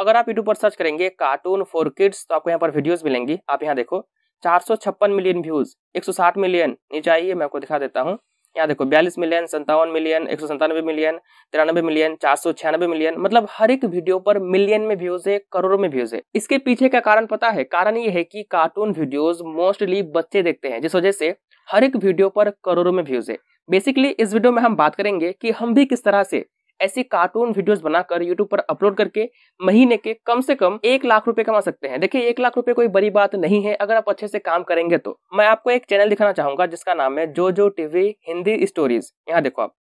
अगर आप यूट्यूब पर सर्च करेंगे कार्टून फॉर किड्स तो आपको यहाँ पर वीडियोस मिलेंगी आप यहाँ देखो चार मिलियन व्यूज 160 मिलियन नीचे आई है मैं आपको दिखा देता हूँ यहाँ देखो बयालीस मिलियन संतावन मिलियन एक मिलियन तिरानबे मिलियन चार मिलियन मतलब हर एक वीडियो पर मिलियन में व्यूज है करोड़ों में व्यूज है इसके पीछे का कारण पता है कारण ये है कि कार्टून वीडियोज मोस्टली बच्चे देखते हैं जिस वजह से हर एक वीडियो पर करोड़ों में व्यूज है बेसिकली इस वीडियो में हम बात करेंगे कि हम भी किस तरह से ऐसी कार्टून वीडियोस बनाकर यूट्यूब पर अपलोड करके महीने के कम से कम एक लाख रुपए कमा सकते हैं देखिए एक लाख रुपए कोई बड़ी बात नहीं है अगर आप अच्छे से काम करेंगे तो मैं आपको एक चैनल दिखाना चाहूंगा जिसका नाम है जो जो टीवी हिंदी स्टोरीज यहाँ देखो आप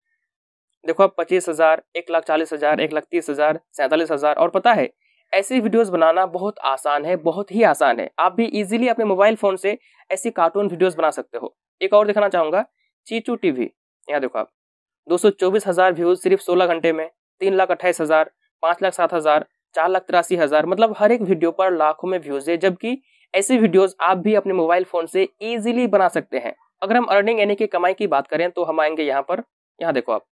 देखो आप पच्चीस हजार एक लाख चालीस हजार एक लाख तीस हजार सैंतालीस हजार और पता है ऐसी वीडियोस बनाना बहुत आसान है बहुत ही आसान है आप भी इजीली अपने मोबाइल फोन से ऐसी कार्टून वीडियोस बना सकते हो एक और दिखाना चाहूंगा चीचू टीवी यहाँ देखो आप दो सौ चौबीस हजार व्यूज सिर्फ सोलह घंटे में तीन लाख अट्ठाईस हजार पाँच लाख सात हजार चार लाख तिरासी हजार मतलब हर एक वीडियो पर लाखों में व्यूज है जबकि ऐसी वीडियोस आप भी अपने मोबाइल फोन से इजीली बना सकते हैं अगर हम अर्निंग यानी कि कमाई की बात करें तो हम आएंगे यहाँ पर यहाँ देखो आप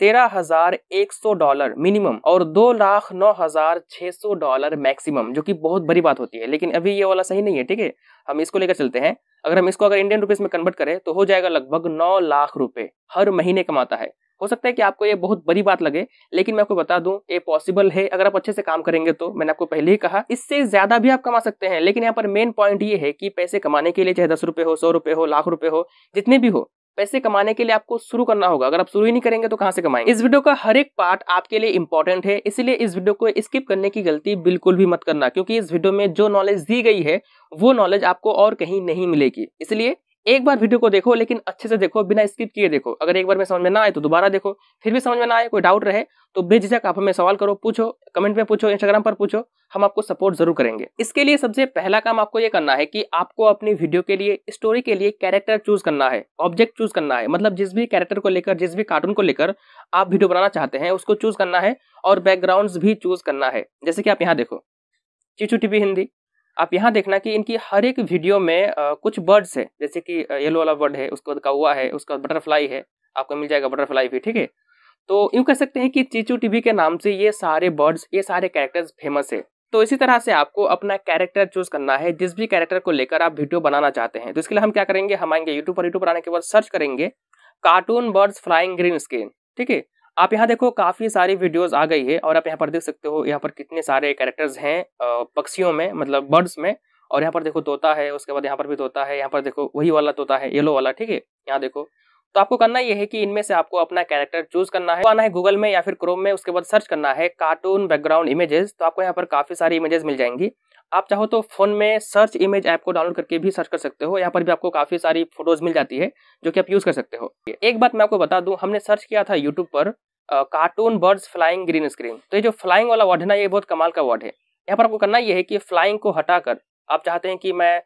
तेरह हजार एक सौ डॉलर मिनिमम और दो लाख नौ हजार छह सौ डॉलर मैक्सिमम जो कि बहुत बड़ी बात होती है लेकिन अभी ये वाला सही नहीं है ठीक है हम इसको लेकर चलते हैं अगर हम इसको अगर इंडियन रुपीज में कन्वर्ट करें तो हो जाएगा लगभग नौ लाख रुपए हर महीने कमाता है हो सकता है कि आपको ये बहुत बड़ी बात लगे लेकिन मैं आपको बता दूं ये पॉसिबल है अगर आप अच्छे से काम करेंगे तो मैंने आपको पहले ही कहा इससे ज्यादा भी आप कमा सकते हैं लेकिन यहाँ पर मेन पॉइंट ये है कि पैसे कमाने के लिए चाहे दस रुपए हो सौ रुपए हो लाख रुपए हो जितने भी हो पैसे कमाने के लिए आपको शुरू करना होगा अगर आप शुरू ही नहीं करेंगे तो कहाँ से कमाएंगे इस वीडियो का हर एक पार्ट आपके लिए इंपॉर्टेंट है इसलिए इस वीडियो को स्किप करने की गलती बिल्कुल भी मत करना क्योंकि इस वीडियो में जो नॉलेज दी गई है वो नॉलेज आपको और कहीं नहीं मिलेगी इसलिए एक बार वीडियो को देखो लेकिन अच्छे से देखो बिना स्किप किए देखो अगर एक बार में समझ में ना आए तो दोबारा देखो फिर भी समझ में ना आए कोई डाउट रहे तो बेझिझक आप हमें सवाल करो पूछो कमेंट में पूछो इंस्टाग्राम पर पूछो हम आपको सपोर्ट जरूर करेंगे इसके लिए सबसे पहला काम आपको ये करना है कि आपको अपनी वीडियो के लिए स्टोरी के लिए कैरेक्टर चूज करना है ऑब्जेक्ट चूज करना है मतलब जिस भी कैरेक्टर को लेकर जिस भी कार्टून को लेकर आप वीडियो बनाना चाहते हैं उसको चूज करना है और बैकग्राउंड भी चूज करना है जैसे कि आप यहाँ देखो चिचू टीवी हिंदी आप यहाँ देखना कि इनकी हर एक वीडियो में आ, कुछ बर्ड्स है जैसे कि येलो वाला बर्ड है उसके बाद कौआ है उसका बटरफ्लाई है आपको मिल जाएगा बटरफ्लाई भी ठीक है तो यूँ कह सकते हैं कि चीचू टीवी के नाम से ये सारे बर्ड्स ये सारे कैरेक्टर्स फेमस है तो इसी तरह से आपको अपना कैरेक्टर चूज करना है जिस भी कैरेक्टर को लेकर आप वीडियो बनाना चाहते हैं तो इसके लिए हम क्या करेंगे हम आएंगे यूट्यूब पर यूट्यूब पर आने के बाद सर्च करेंगे cartoon birds flying green screen ठीक है आप यहाँ देखो काफ़ी सारी वीडियोस आ गई है और आप यहाँ पर देख सकते हो यहाँ पर कितने सारे कैरेक्टर्स हैं पक्षियों में मतलब बर्ड्स में और यहाँ पर देखो तोता है उसके बाद यहाँ पर भी तोता है यहाँ पर देखो वही वाला तोता है येलो वाला ठीक है यहाँ देखो तो आपको करना यह है कि इनमें से आपको अपना कैरेक्टर चूज करना है तो आना है गूगल में या फिर क्रोम में उसके बाद सर्च करना है कार्टून बैकग्राउंड इमेजेस तो आपको यहाँ पर काफ़ी सारी इमेजेस मिल जाएंगी आप चाहो तो फोन में सर्च इमेज ऐप को डाउनलोड करके भी सर्च कर सकते हो यहाँ पर भी आपको काफी सारी फोटोज मिल जाती है जो कि आप यूज कर सकते हो एक बात मैं आपको बता दूं हमने सर्च किया था यूट्यूब पर cartoon birds flying green screen तो ये जो फ्लाइंग वाला वर्ड है ना ये बहुत कमाल का वर्ड है यहाँ पर आपको करना ये है कि फ्लाइंग को हटाकर आप चाहते हैं कि मैं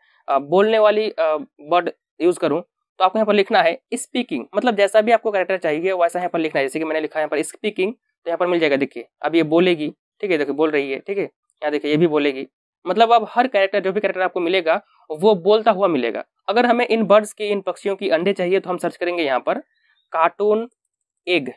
बोलने वाली वर्ड यूज करूँ तो आपको यहाँ पर लिखना है स्पीकिंग मतलब जैसा भी आपको कैरेक्टर चाहिए वैसा यहाँ पर लिखना है जैसे कि मैंने लिखा है यहाँ पर स्पीकिंग तो यहाँ पर मिल जाएगा देखिए अब ये बोलेगी ठीक है देखिए बोल रही है ठीक है यहाँ देखिए ये भी बोलेगी मतलब अब हर कैरेक्टर जो भी कैरेक्टर आपको मिलेगा वो बोलता हुआ मिलेगा अगर हमें इन बर्ड्स के इन पक्षियों की अंडे चाहिए तो हम सर्च करेंगे यहाँ पर कार्टून एग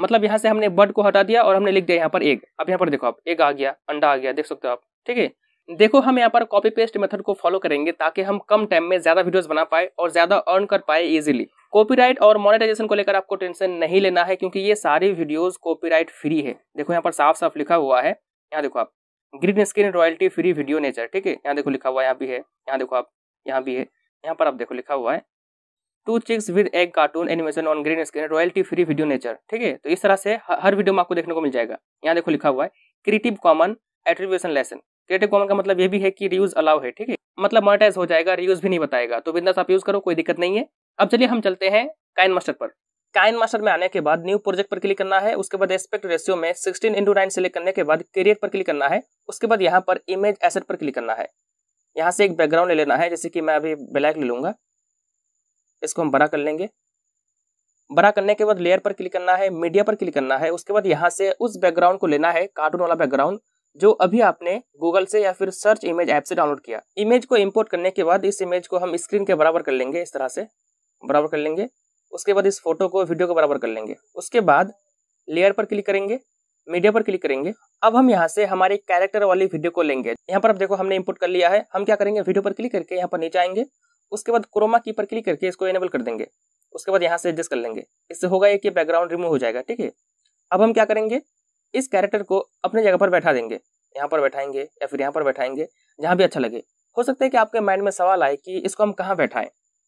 मतलब यहाँ से हमने बर्ड को हटा दिया और हमने लिख दिया यहाँ पर एग अब यहाँ पर देखो आप एग आ गया अंडा आ गया देख सकते हो आप ठीक है देखो हम यहाँ पर कॉपी पेस्ट मेथड को फॉलो करेंगे ताकि हम कम टाइम में ज्यादा वीडियोस बना पाए और ज्यादा अर्न कर पाए इजीली कॉपीराइट और मोनेटाइजेशन को लेकर आपको टेंशन नहीं लेना है क्योंकि ये सारी वीडियोस कॉपीराइट फ्री है देखो यहाँ पर साफ साफ लिखा हुआ है यहाँ देखो आप green screen royalty free video nature ठीक है यहाँ देखो लिखा हुआ है यहाँ भी है यहाँ देखो आप यहाँ भी है यहाँ पर आप देखो लिखा हुआ है two chicks with egg cartoon animation on green screen royalty free video nature ठीक है तो इस तरह से हर वीडियो में आपको देखने को मिल जाएगा यहाँ देखो लिखा हुआ है creative common attribution licence creative common का मतलब ये भी है कि रियूज अलाउ है ठीक है मतलब मोनेटाइज हो जाएगा रियूज भी नहीं बताएगा तो बिंदा आप यूज करो कोई दिक्कत नहीं है अब चलिए हम चलते हैं काइन मास्टर पर काइन मास्टर में आने के बाद न्यू प्रोजेक्ट पर क्लिक करना है उसके बाद एस्पेक्ट रेशियो में सिक्सटीन इंटू नाइन सेलेक्ट करने के बाद करियर पर क्लिक करना है उसके बाद यहाँ पर इमेज एसेट पर क्लिक करना है यहाँ से एक बैकग्राउंड ले लेना है जैसे कि मैं अभी ब्लैक ले लूँगा इसको हम बड़ा कर लेंगे बड़ा करने के बाद लेयर पर क्लिक करना है मीडिया पर क्लिक करना है उसके बाद यहाँ से उस बैकग्राउंड को लेना है कार्टून वाला बैकग्राउंड जो अभी आपने गूगल से या फिर सर्च इमेज ऐप से डाउनलोड किया इमेज को इम्पोर्ट करने के बाद इस इमेज को हम स्क्रीन के बराबर कर लेंगे इस तरह से बराबर कर लेंगे उसके बाद इस फोटो को वीडियो को बराबर कर लेंगे उसके बाद लेयर पर क्लिक करेंगे मीडिया पर क्लिक करेंगे अब हम यहाँ से हमारे कैरेक्टर वाली वीडियो को लेंगे यहाँ पर आप देखो हमने इनपुट कर लिया है हम क्या करेंगे वीडियो पर क्लिक करके यहाँ पर नीचे आएंगे उसके बाद क्रोमा की पर क्लिक करके इसको एनेबल कर देंगे उसके बाद यहाँ से एडजस्ट कर लेंगे इससे होगा ये कि बैकग्राउंड रिमूव हो जाएगा ठीक है अब हम क्या करेंगे इस कैरेक्टर को अपने जगह पर बैठा देंगे यहाँ पर बैठाएंगे या फिर यहाँ पर बैठाएंगे जहाँ भी अच्छा लगे हो सकता है कि आपके माइंड में सवाल आए कि इसको हम कहाँ बैठाएं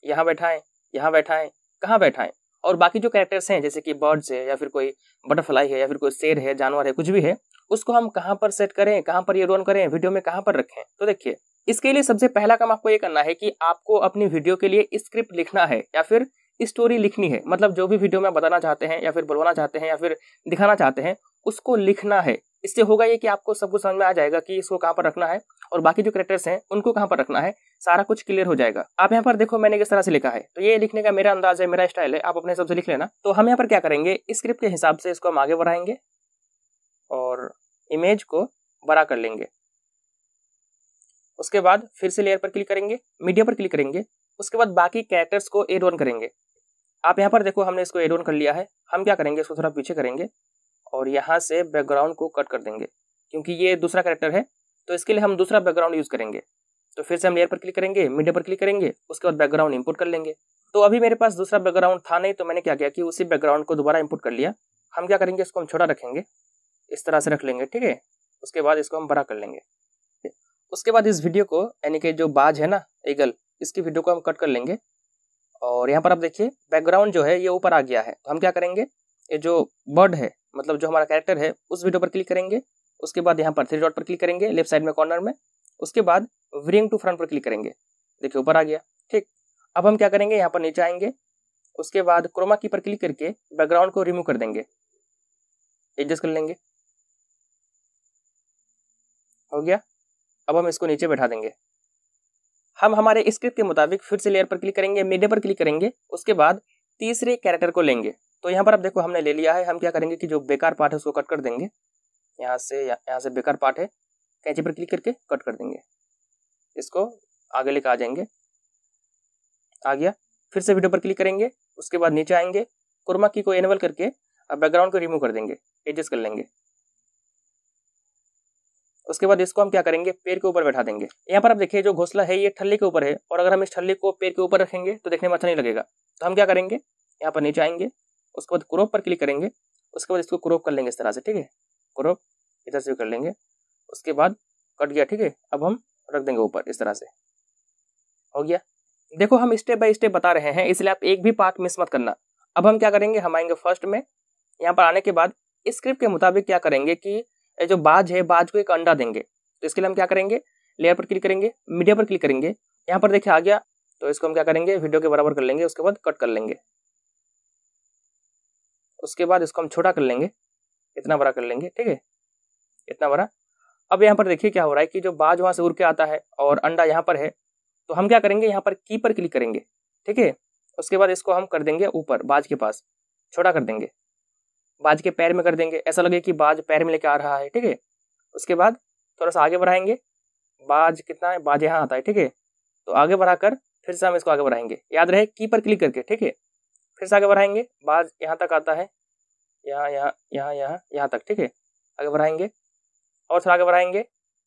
यहाँ बैठाएं यहाँ बैठाएं कहाँ बैठा है और बाकी जो कैरेक्टर्स हैं जैसे कि बर्ड्स है या फिर कोई बटरफ्लाई है या फिर कोई शेर है जानवर है कुछ भी है उसको हम कहाँ पर सेट करें कहाँ पर ये रोन करें वीडियो में कहाँ पर रखें तो देखिए इसके लिए सबसे पहला काम आपको ये करना है कि आपको अपनी वीडियो के लिए स्क्रिप्ट लिखना है या फिर स्टोरी लिखनी है मतलब जो भी वीडियो में बताना चाहते हैं या फिर बुलवाना चाहते हैं या फिर दिखाना चाहते हैं उसको लिखना है इससे होगा ये कि आपको सब कुछ समझ में आ जाएगा कि इसको कहाँ पर रखना है और बाकी जो करेक्टर्स हैं उनको कहाँ पर रखना है सारा कुछ क्लियर हो जाएगा आप यहाँ पर देखो मैंने किस तरह से लिखा है तो ये लिखने का मेरा अंदाज है मेरा स्टाइल है आप अपने हिसाब से लिख लेना तो हम यहाँ पर क्या करेंगे स्क्रिप्ट के हिसाब से इसको हम आगे बढ़ाएंगे और इमेज को बड़ा कर लेंगे उसके बाद फिर से लेयर पर क्लिक करेंगे मीडिया पर क्लिक करेंगे उसके बाद बाकी कैरेक्टर्स को एड ऑन करेंगे आप यहाँ पर देखो हमने इसको एड ऑन कर लिया है हम क्या करेंगे इसको थोड़ा पीछे करेंगे और यहाँ से बैकग्राउंड को कट कर देंगे क्योंकि ये दूसरा कैरेक्टर है तो इसके लिए हम दूसरा बैकग्राउंड यूज़ करेंगे तो फिर से हम लेयर पर क्लिक करेंगे मीडिया पर क्लिक करेंगे उसके बाद बैकग्राउंड इंपोर्ट कर लेंगे तो अभी मेरे पास दूसरा बैकग्राउंड था नहीं तो मैंने क्या किया कि उसी बैकग्राउंड को दोबारा इंपोर्ट कर लिया हम क्या करेंगे इसको हम छोटा रखेंगे इस तरह से रख लेंगे ठीक है उसके बाद इसको हम बड़ा कर लेंगे उसके बाद इस वीडियो को यानी कि जो बाज है ना ईगल इसकी वीडियो को हम कट कर लेंगे और यहाँ पर आप देखिए बैकग्राउंड जो है ये ऊपर आ गया है तो हम क्या करेंगे ये जो बर्ड है मतलब जो हमारा कैरेक्टर है उस वीडियो पर क्लिक करेंगे उसके बाद यहाँ पर थ्री डॉट पर क्लिक करेंगे लेफ्ट साइड में कॉर्नर में उसके बाद व्रिंग टू फ्रंट पर क्लिक करेंगे देखिए ऊपर आ गया ठीक अब हम क्या करेंगे यहाँ पर नीचे आएंगे उसके बाद क्रोमा की पर क्लिक करके बैकग्राउंड को रिमूव कर देंगे एडजस्ट कर लेंगे हो गया अब हम इसको नीचे बैठा देंगे हम हमारे स्क्रिप्ट के मुताबिक फिर से लेयर पर क्लिक करेंगे मीडिया पर क्लिक करेंगे उसके बाद तीसरे कैरेक्टर को लेंगे तो यहाँ पर आप देखो हमने ले लिया है हम क्या करेंगे कि जो बेकार पार्ट है उसको कट कर देंगे यहाँ से यहाँ से बेकार पार्ट है कैंची पर क्लिक करके कट कर देंगे इसको आगे लेकर आ जाएंगे आ गया फिर से वीडियो पर क्लिक करेंगे उसके बाद नीचे आएंगे कुरमा की को एनवल करके बैकग्राउंड को रिमूव कर देंगे एडजस्ट कर लेंगे उसके बाद इसको हम क्या करेंगे पेड़ के ऊपर बैठा देंगे यहाँ पर आप देखिए जो घोसला है ये ठल्ले के ऊपर है और अगर हम इस ठल्ले को पेड़ के ऊपर रखेंगे तो देखने में अच्छा नहीं लगेगा तो हम क्या करेंगे यहाँ पर नीचे आएंगे उसके बाद क्रोप पर क्लिक करेंगे उसके बाद इसको क्रोप कर लेंगे इस तरह से ठीक है क्रोप इधर से भी कर लेंगे उसके बाद कट गया ठीक है अब हम रख देंगे ऊपर इस तरह से हो गया देखो हम स्टेप बाय स्टेप बता रहे हैं इसलिए आप एक भी पार्ट मिस मत करना अब हम क्या करेंगे हम आएंगे फर्स्ट में यहाँ पर आने के बाद स्क्रिप्ट के मुताबिक क्या करेंगे कि जो बाज है बाज को एक अंडा देंगे तो इसके लिए हम क्या करेंगे लेयर पर क्लिक करेंगे मीडिया पर क्लिक करेंगे यहाँ पर देखिए आ गया तो इसको हम क्या करेंगे वीडियो के बराबर कर लेंगे उसके बाद कट कर लेंगे उसके बाद इसको हम छोटा कर लेंगे इतना बड़ा कर लेंगे ठीक है इतना बड़ा अब यहाँ पर देखिए क्या हो रहा है कि जो बाज वहाँ से उड़ के आता है और अंडा यहाँ पर है तो हम क्या करेंगे यहाँ पर की पर क्लिक करेंगे ठीक है उसके बाद इसको हम कर देंगे ऊपर बाज के पास छोटा कर देंगे बाज के पैर में कर देंगे ऐसा लगे कि बाज पैर में लेके आ रहा है ठीक है उसके बाद थोड़ा सा आगे बढ़ाएंगे बाज कितना है बाज यहाँ आता है ठीक है तो आगे बढ़ाकर फिर से हम इसको आगे बढ़ाएंगे याद रहे की पर क्लिक करके ठीक है फिर से आगे बढ़ाएंगे बाज यहाँ तक आता है यहाँ यहाँ यहाँ यहाँ यहाँ तक ठीक है आगे बढ़ाएंगे और थोड़ा आगे बढ़ाएंगे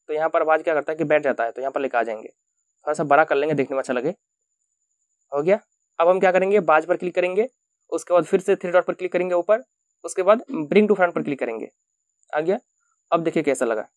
तो यहाँ पर आवाज़ क्या करता है कि बैठ जाता है तो यहाँ पर लेकर आ जाएंगे थोड़ा सा बड़ा कर लेंगे देखने में अच्छा लगे हो गया अब हम क्या करेंगे बाज पर क्लिक करेंगे उसके बाद फिर से थ्री डॉट पर क्लिक करेंगे ऊपर उसके बाद ब्रिंग टू फ्रंट पर क्लिक करेंगे आ गया अब देखिए कैसा लगा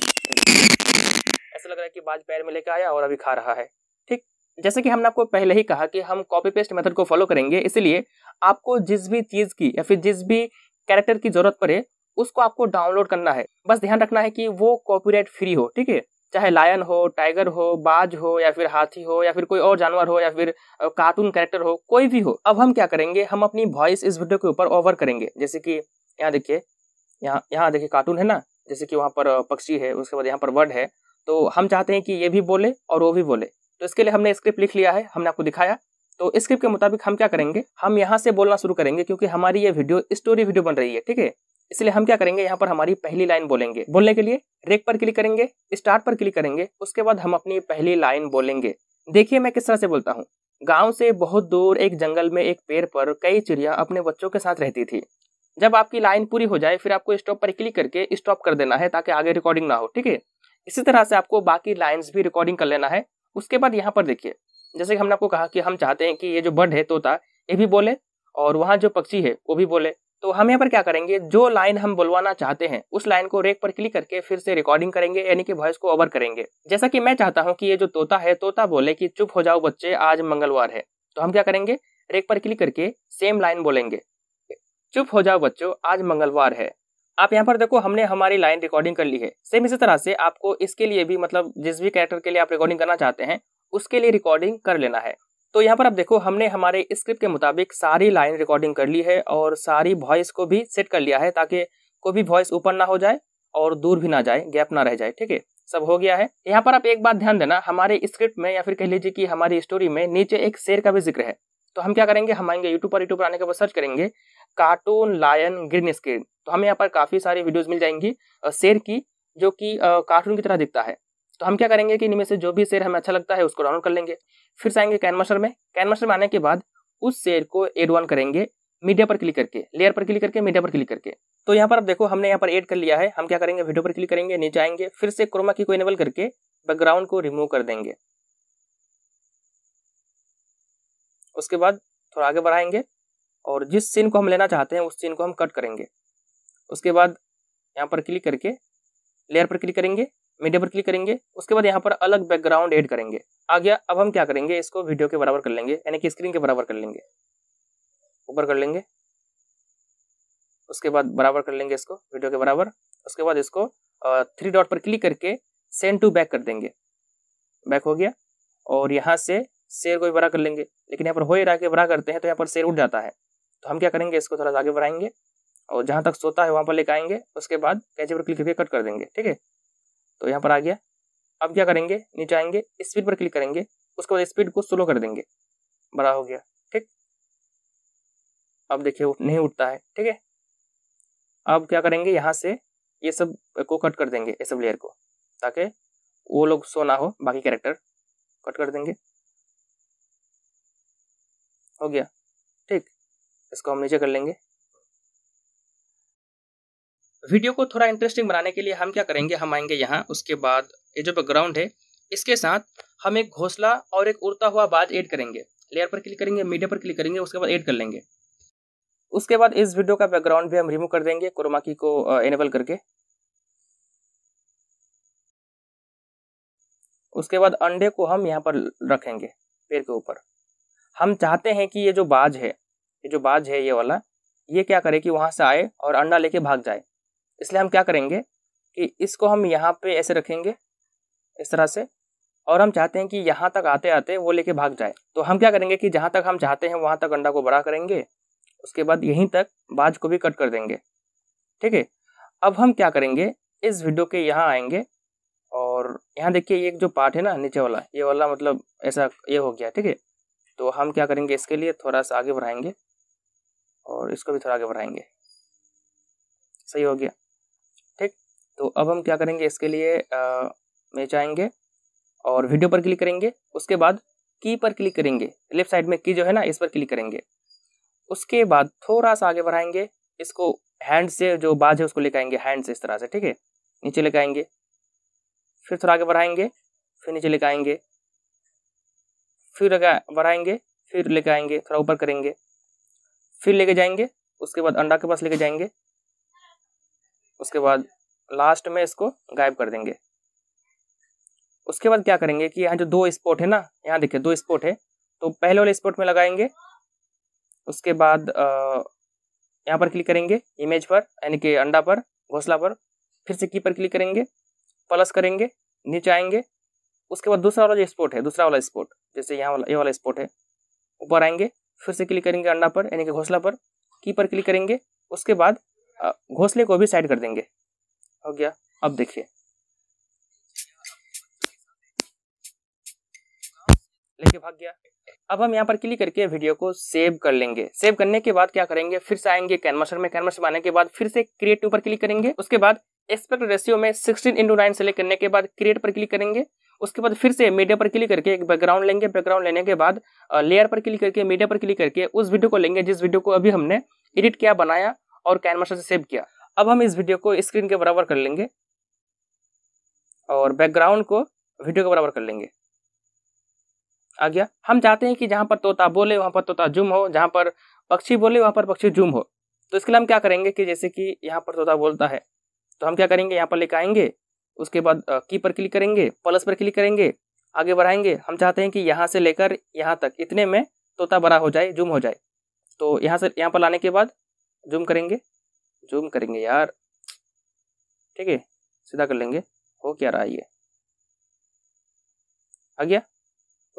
ऐसा लग रहा है कि बाज पैर में लेकर आया और अभी खा रहा है ठीक जैसे कि हमने आपको पहले ही कहा कि हम कॉपी पेस्ट मेथड को फॉलो करेंगे इसलिए आपको जिस भी चीज़ की या फिर जिस भी कैरेक्टर की ज़रूरत पड़े उसको आपको डाउनलोड करना है बस ध्यान रखना है कि वो कॉपीराइट फ्री हो ठीक है चाहे लायन हो टाइगर हो बाज हो या फिर हाथी हो या फिर कोई और जानवर हो या फिर कार्टून कैरेक्टर हो कोई भी हो अब हम क्या करेंगे हम अपनी वॉइस इस वीडियो के ऊपर ओवर करेंगे जैसे कि यहाँ देखिए यहाँ यहाँ देखिए कार्टून है ना जैसे कि वहाँ पर पक्षी है उसके बाद यहाँ पर वर्ड है तो हम चाहते हैं कि ये भी बोले और वो भी बोले तो इसके लिए हमने स्क्रिप्ट लिख लिया है हमने आपको दिखाया तो स्क्रिप्ट के मुताबिक हम क्या करेंगे हम यहाँ से बोलना शुरू करेंगे क्योंकि हमारी ये वीडियो स्टोरी वीडियो बन रही है ठीक है इसलिए हम क्या करेंगे यहाँ पर हमारी पहली लाइन बोलेंगे बोलने के लिए रेक पर क्लिक करेंगे स्टार्ट पर क्लिक करेंगे उसके बाद हम अपनी पहली लाइन बोलेंगे देखिए मैं किस तरह से बोलता हूँ गांव से बहुत दूर एक जंगल में एक पेड़ पर कई चिड़िया अपने बच्चों के साथ रहती थी जब आपकी लाइन पूरी हो जाए फिर आपको स्टॉप पर क्लिक करके स्टॉप कर देना है ताकि आगे रिकॉर्डिंग ना हो ठीक है इसी तरह से आपको बाकी लाइन्स भी रिकॉर्डिंग कर लेना है उसके बाद यहाँ पर देखिए जैसे कि हमने आपको कहा कि हम चाहते हैं कि ये जो बर्ड है तोता ये भी बोले और वहाँ जो पक्षी है वो भी बोले तो हम यहाँ पर क्या करेंगे जो लाइन हम बुलवाना चाहते हैं उस लाइन को रेक पर क्लिक करके फिर से रिकॉर्डिंग करेंगे यानी कि वॉइस को ओवर करेंगे जैसा कि मैं चाहता हूँ कि ये जो तोता है तोता बोले कि चुप हो जाओ बच्चे आज मंगलवार है तो हम क्या करेंगे रेक पर क्लिक करके सेम लाइन बोलेंगे चुप हो जाओ बच्चों आज मंगलवार है आप यहाँ पर देखो हमने हमारी लाइन रिकॉर्डिंग कर ली है सेम इसी तरह से आपको इसके लिए भी मतलब जिस भी कैरेक्टर के लिए आप रिकॉर्डिंग करना चाहते हैं उसके लिए रिकॉर्डिंग कर लेना है तो यहाँ पर आप देखो हमने हमारे स्क्रिप्ट के मुताबिक सारी लाइन रिकॉर्डिंग कर ली है और सारी वॉइस को भी सेट कर लिया है ताकि कोई भी वॉइस ऊपर ना हो जाए और दूर भी ना जाए गैप ना रह जाए ठीक है सब हो गया है यहाँ पर आप एक बात ध्यान देना हमारे स्क्रिप्ट में या फिर कह लीजिए कि हमारी स्टोरी में नीचे एक शेर का भी जिक्र है तो हम क्या करेंगे हम आएंगे यूट्यूब पर यूट्यूब पर आने के बाद सर्च करेंगे कार्टून लायन ग्रीन स्क्रीन तो हमें यहाँ पर काफ़ी सारी वीडियोज मिल जाएंगी शेर की जो कि कार्टून की तरह दिखता है तो हम क्या करेंगे कि इनमें से जो भी शेर हमें अच्छा लगता है उसको डाउनलोड कर लेंगे फिर से आएंगे कैनमास्टर में कैनमास्टर में आने के बाद उस शेर को एड ऑन करेंगे मीडिया पर क्लिक करके लेयर पर क्लिक करके मीडिया पर क्लिक करके तो यहाँ पर आप देखो हमने यहाँ पर ऐड कर लिया है हम क्या करेंगे वीडियो पर क्लिक करेंगे नीचे आएंगे फिर से क्रोमा की को इनेबल करके बैकग्राउंड को रिमूव कर देंगे उसके बाद थोड़ा आगे बढ़ाएंगे और जिस सीन को हम लेना चाहते हैं उस सीन को हम कट करेंगे उसके बाद यहाँ पर क्लिक करके लेयर पर क्लिक करेंगे मीडिया पर क्लिक करेंगे उसके बाद यहाँ पर अलग बैकग्राउंड एड करेंगे आ गया अब हम क्या करेंगे इसको वीडियो के बराबर कर लेंगे यानी कि स्क्रीन के बराबर कर लेंगे ऊपर कर लेंगे उसके बाद बराबर कर लेंगे इसको वीडियो के बराबर उसके बाद इसको थ्री डॉट पर क्लिक करके सेंड टू बैक कर देंगे बैक हो गया और यहाँ से शेर को भी बड़ा कर लेंगे लेकिन यहाँ पर हो ही रहा कि बड़ा करते हैं तो यहाँ पर शेर उठ जाता है तो हम क्या करेंगे इसको थोड़ा सा आगे बढ़ाएंगे और जहाँ तक सोता है वहाँ पर लेके आएंगे उसके बाद कैचे पर क्लिक करके कट कर देंगे ठीक है तो यहाँ पर आ गया अब क्या करेंगे नीचे आएंगे स्पीड पर क्लिक करेंगे उसके बाद स्पीड को स्लो कर देंगे बड़ा हो गया ठीक अब देखिए नहीं उठता है ठीक है अब क्या करेंगे यहाँ से ये सब को कट कर देंगे ये सब लेयर को ताकि वो लोग सो ना हो बाकी कैरेक्टर कट कर देंगे हो गया ठीक इसको हम नीचे कर लेंगे वीडियो को थोड़ा इंटरेस्टिंग बनाने के लिए हम क्या करेंगे हम आएंगे यहाँ उसके बाद ये जो बैकग्राउंड है इसके साथ हम एक घोसला और एक उड़ता हुआ बाज ऐड करेंगे लेयर पर क्लिक करेंगे मीडिया पर क्लिक करेंगे उसके बाद ऐड कर लेंगे उसके बाद इस वीडियो का बैकग्राउंड भी हम रिमूव कर देंगे कोरोमाकी को एनेबल करके उसके बाद अंडे को हम यहाँ पर रखेंगे पेड़ के ऊपर हम चाहते हैं कि ये जो बाज है ये जो बाज है ये वाला ये क्या करे कि वहाँ से आए और अंडा लेके भाग जाए इसलिए हम क्या करेंगे कि इसको हम यहाँ पे ऐसे रखेंगे इस तरह से और हम चाहते हैं कि यहाँ तक आते आते वो लेके भाग जाए तो हम क्या करेंगे कि जहाँ तक हम चाहते हैं वहाँ तक अंडा को बड़ा करेंगे उसके बाद यहीं तक बाज को भी कट कर देंगे ठीक है अब हम क्या करेंगे इस वीडियो के यहाँ आएंगे और यहाँ देखिए ये जो पार्ट है ना नीचे वाला ये वाला मतलब ऐसा ये हो गया ठीक है तो हम क्या करेंगे इसके लिए थोड़ा सा आगे बढ़ाएंगे और इसको भी थोड़ा आगे बढ़ाएंगे सही हो गया ठीक तो अब हम क्या करेंगे इसके लिए मैं जाएंगे और वीडियो पर क्लिक करेंगे उसके बाद की पर क्लिक करेंगे लेफ्ट साइड में की जो है ना इस पर क्लिक करेंगे उसके बाद थोड़ा सा आगे बढ़ाएंगे इसको हैंड से जो बाज है उसको लेकर आएंगे हैंड से इस तरह से ठीक है नीचे लेके आएंगे फिर थोड़ा आगे बढ़ाएंगे फिर नीचे लेकर आएंगे फिर बढ़ाएंगे फिर लेके आएंगे थोड़ा ऊपर करेंगे फिर लेके जाएंगे उसके बाद अंडा के पास लेके जाएंगे उसके बाद लास्ट में इसको गायब कर देंगे उसके बाद क्या करेंगे कि यहाँ जो दो स्पॉट है ना यहाँ देखिए दो स्पॉट है तो पहले वाले स्पॉट में लगाएंगे उसके बाद यहाँ पर क्लिक करेंगे इमेज पर यानी कि अंडा पर घोसला पर फिर से की पर क्लिक करेंगे प्लस करेंगे नीचे आएंगे उसके बाद दूसरा वाला जो स्पोर्ट है दूसरा वाला स्पोर्ट जैसे यहाँ वाला ये वाला स्पोर्ट है ऊपर आएंगे फिर से क्लिक करेंगे अंडा पर यानी कि घोसला पर की पर क्लिक करेंगे उसके बाद घोसले को भी साइड कर देंगे हो गया अब देखिए लेके भाग गया अब हम यहाँ पर क्लिक करके वीडियो को सेव कर लेंगे सेव करने के बाद क्या करेंगे फिर से आएंगे कैनमसर में कैनवासर आने के बाद फिर से क्रिएट ऊपर क्लिक करेंगे उसके बाद एक्सपेक्ट रेशियो में सिक्सटीन इंटू नाइन सेलेक्ट करने के बाद क्रिएट पर क्लिक करेंगे उसके बाद फिर से मीडिया पर क्लिक करके एक बैकग्राउंड लेंगे बैकग्राउंड लेने के बाद लेयर पर क्लिक करके मीडिया पर क्लिक करके उस वीडियो को लेंगे जिस वीडियो को अभी हमने एडिट किया बनाया और कैनवासर से सेव किया अब हम इस वीडियो को स्क्रीन के बराबर कर लेंगे और बैकग्राउंड को वीडियो के बराबर कर लेंगे आ गया हम चाहते हैं कि जहाँ पर तोता बोले वहाँ पर तोता जुम हो जहाँ पर पक्षी बोले वहाँ पर पक्षी जुम हो तो इसके लिए हम क्या करेंगे कि जैसे कि यहाँ पर तोता बोलता है तो हम क्या करेंगे यहाँ पर लेकर आएंगे उसके बाद की पर क्लिक करेंगे प्लस पर क्लिक करेंगे आगे बढ़ाएंगे हम चाहते हैं कि यहाँ से लेकर यहाँ तक इतने में तोता बड़ा हो जाए जूम हो जाए तो यहाँ से यहाँ पर लाने के बाद जूम करेंगे जूम करेंगे यार ठीक है सीधा कर लेंगे हो क्या रहा है ये आ गया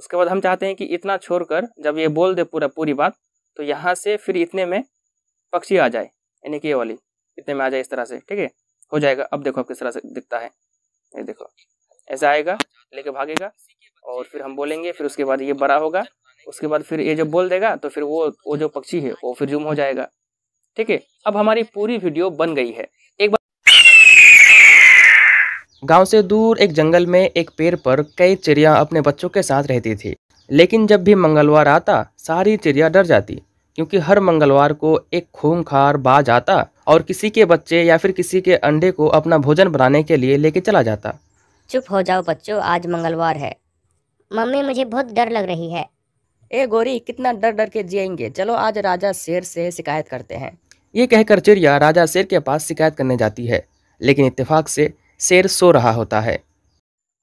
उसके बाद हम चाहते हैं कि इतना छोड़कर जब ये बोल दे पूरा पूरी बात तो यहाँ से फिर इतने में पक्षी आ जाए यानी कि ये वाली इतने में आ जाए इस तरह से ठीक है हो जाएगा अब देखो अब किस तरह से दिखता है ये देखो ऐसा आएगा लेके भागेगा और फिर हम बोलेंगे फिर उसके बाद ये बड़ा होगा उसके बाद फिर ये जब बोल देगा तो फिर वो वो जो पक्षी है वो फिर जूम हो जाएगा ठीक है अब हमारी पूरी वीडियो बन गई है गांव से दूर एक जंगल में एक पेड़ पर कई चिड़िया अपने बच्चों के साथ रहती थी लेकिन जब भी मंगलवार आता सारी चिड़िया डर जाती क्योंकि हर मंगलवार को एक खूंखार बाज आता और किसी के बच्चे या फिर किसी के अंडे को अपना भोजन बनाने के लिए लेके चला जाता चुप हो जाओ बच्चों आज मंगलवार है मम्मी मुझे बहुत डर लग रही है ए गोरी कितना डर डर के जियेंगे चलो आज राजा शेर से शिकायत करते हैं ये कहकर चिड़िया राजा शेर के पास शिकायत करने जाती है लेकिन इत्तेफाक से शेर सो रहा होता है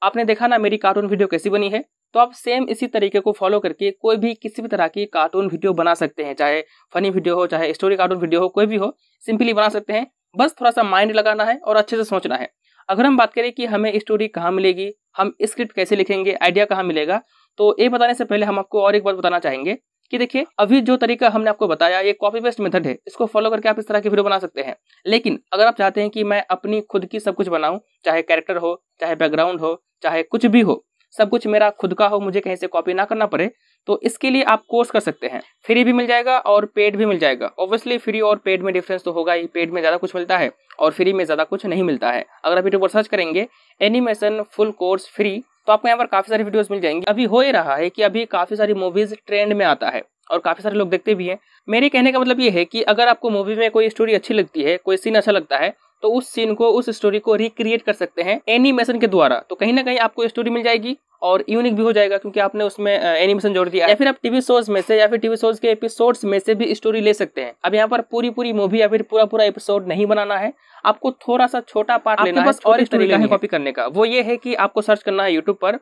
आपने देखा ना मेरी कार्टून वीडियो कैसी बनी है तो आप सेम इसी तरीके को फॉलो करके कोई भी किसी भी तरह की कार्टून वीडियो बना सकते हैं चाहे फनी वीडियो हो चाहे स्टोरी कार्टून वीडियो हो कोई भी हो सिंपली बना सकते हैं बस थोड़ा सा माइंड लगाना है और अच्छे से सोचना है अगर हम बात करें कि हमें स्टोरी कहाँ मिलेगी हम स्क्रिप्ट कैसे लिखेंगे आइडिया कहाँ मिलेगा तो ये बताने से पहले हम आपको और एक बात बताना चाहेंगे कि देखिए अभी जो तरीका हमने आपको बताया ये कॉपी पेस्ट मेथड है इसको फॉलो करके आप इस तरह की वीडियो बना सकते हैं लेकिन अगर आप चाहते हैं कि मैं अपनी खुद की सब कुछ बनाऊं चाहे कैरेक्टर हो चाहे बैकग्राउंड हो चाहे कुछ भी हो सब कुछ मेरा खुद का हो मुझे कहीं से कॉपी ना करना पड़े तो इसके लिए आप कोर्स कर सकते हैं फ्री भी मिल जाएगा और पेड भी मिल जाएगा ऑब्वियसली फ्री और पेड में डिफरेंस तो होगा ही पेड में ज़्यादा कुछ मिलता है और फ्री में ज़्यादा कुछ नहीं मिलता है अगर आप यूट्यूब पर सर्च करेंगे एनिमेशन फुल कोर्स फ्री तो आपको यहाँ पर काफी सारी वीडियोस मिल जाएंगी अभी हो ही रहा है कि अभी काफी सारी मूवीज ट्रेंड में आता है और काफी सारे लोग देखते भी हैं मेरे कहने का मतलब ये है कि अगर आपको मूवी में कोई स्टोरी अच्छी लगती है कोई सीन अच्छा लगता है तो उस सीन को उस स्टोरी को रिक्रिएट कर सकते हैं एनिमेशन के द्वारा तो कहीं ना कहीं आपको स्टोरी मिल जाएगी और यूनिक भी हो जाएगा क्योंकि आपने उसमें एनिमेशन जोड़ दिया या फिर आप टीवी शोज में से या फिर टीवी शोज के एपिसोड्स में से भी स्टोरी ले सकते हैं अब यहाँ पर पूरी पूरी मूवी या फिर पूरा पूरा एपिसोड नहीं बनाना है आपको थोड़ा सा छोटा पार्ट लेना बस और स्टोरी का कॉपी करने का वो ये है कि आपको सर्च करना है यूट्यूब पर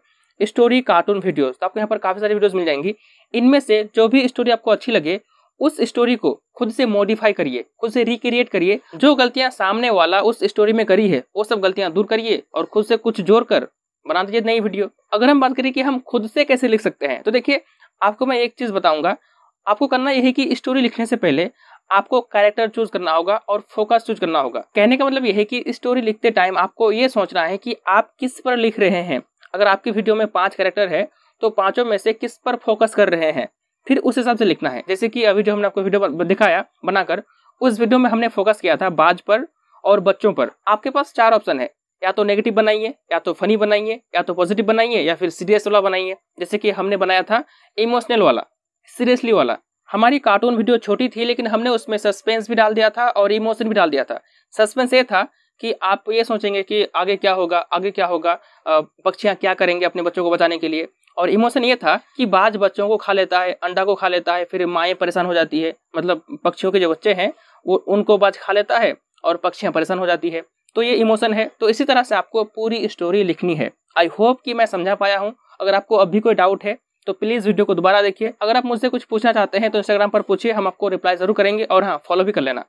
स्टोरी कार्टून वीडियोस तो आपको यहाँ पर काफी सारी वीडियोस मिल जाएंगी इनमें से जो भी स्टोरी आपको अच्छी लगे उस स्टोरी को खुद से मॉडिफाई करिए खुद से रिक्रिएट करिए जो गलतियां सामने वाला उस स्टोरी में करी है वो सब गलतियां दूर करिए और खुद से कुछ जोड़ कर बना दीजिए नई वीडियो अगर हम बात करें कि हम खुद से कैसे लिख सकते हैं तो देखिए आपको मैं एक चीज बताऊंगा आपको करना यही कि स्टोरी लिखने से पहले आपको कैरेक्टर चूज करना होगा और फोकस चूज करना होगा कहने का मतलब यह है कि स्टोरी लिखते टाइम आपको ये सोचना है कि आप किस पर लिख रहे हैं अगर आपकी वीडियो में पांच कैरेक्टर है तो पांचों में से किस पर फोकस कर रहे हैं फिर उस हिसाब से लिखना है जैसे कि अभी जो हमने आपको वीडियो दिखाया बनाकर उस वीडियो में हमने फोकस किया था बाज पर और बच्चों पर आपके पास चार ऑप्शन है या तो नेगेटिव बनाइए या तो फनी बनाइए या तो पॉजिटिव बनाइए या फिर सीरियस वाला बनाइए जैसे कि हमने बनाया था इमोशनल वाला सीरियसली वाला हमारी कार्टून वीडियो छोटी थी लेकिन हमने उसमें सस्पेंस भी डाल दिया था और इमोशन भी डाल दिया था सस्पेंस ये था कि आप ये सोचेंगे कि आगे क्या होगा आगे क्या होगा पक्षियाँ क्या करेंगे अपने बच्चों को बचाने के लिए और इमोशन ये था कि बाज बच्चों को खा लेता है अंडा को खा लेता है फिर माएँ परेशान हो जाती है मतलब पक्षियों के जो बच्चे हैं वो उनको बाज खा लेता है और पक्षियाँ परेशान हो जाती है तो ये इमोशन है तो इसी तरह से आपको पूरी स्टोरी लिखनी है आई होप कि मैं समझा पाया हूँ अगर आपको अभी कोई डाउट है तो प्लीज़ वीडियो को दोबारा देखिए अगर आप मुझसे कुछ पूछना चाहते हैं तो इंस्टाग्राम पर पूछिए हम आपको रिप्लाई ज़रूर करेंगे और हाँ फॉलो भी कर लेना